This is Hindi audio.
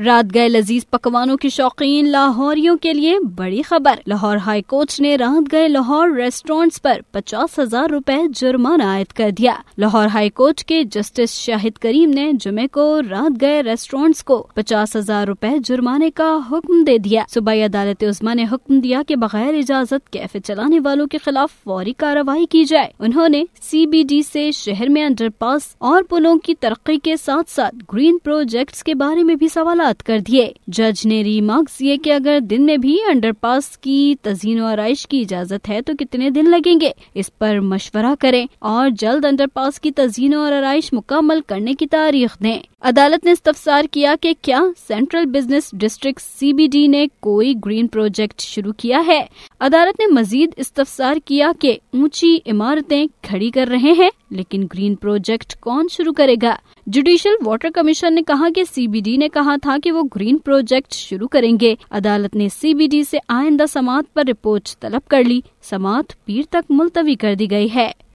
रात गए लजीज पकवानों के शौकीन लाहौरियों के लिए बड़ी खबर लाहौर हाई कोर्ट ने रात गए लाहौर रेस्टोरेंट्स पर पचास हजार रूपए जुर्माना आयद कर दिया लाहौर हाई कोर्ट के जस्टिस शाहिद करीम ने जुमे को रात गए रेस्टोरेंट्स को पचास हजार रूपए जुर्माने का हुक्म दे दिया सुबह अदालत उजमा ने हुक्म दिया की बगैर इजाजत कैफे चलाने वालों के खिलाफ फौरी कार्रवाई की जाए उन्होंने सी बी डी ऐसी शहर में अंडर पास और पुलों की तरक्की के साथ साथ ग्रीन प्रोजेक्ट के बारे में भी सवाल आजाद कर दिए जज ने रिमार्क्स ये कि अगर दिन में भी अंडरपास की तजीन और आइश की इजाजत है तो कितने दिन लगेंगे इस पर मशवरा करें और जल्द अंडरपास की तजीन और आइश मुकम्मल करने की तारीख दें अदालत ने इस्तफसार किया कि क्या सेंट्रल बिजनेस डिस्ट्रिक्ट सीबीडी ने कोई ग्रीन प्रोजेक्ट शुरू किया है अदालत ने मजीद इस्तफसार किया कि ऊंची इमारतें खड़ी कर रहे हैं लेकिन ग्रीन प्रोजेक्ट कौन शुरू करेगा जुडिशल वाटर कमीशन ने कहा कि सीबीडी ने कहा था कि वो ग्रीन प्रोजेक्ट शुरू करेंगे अदालत ने सीबीडी से आइंदा समात पर रिपोर्ट तलब कर ली समात पीर तक मुलतवी कर दी गई है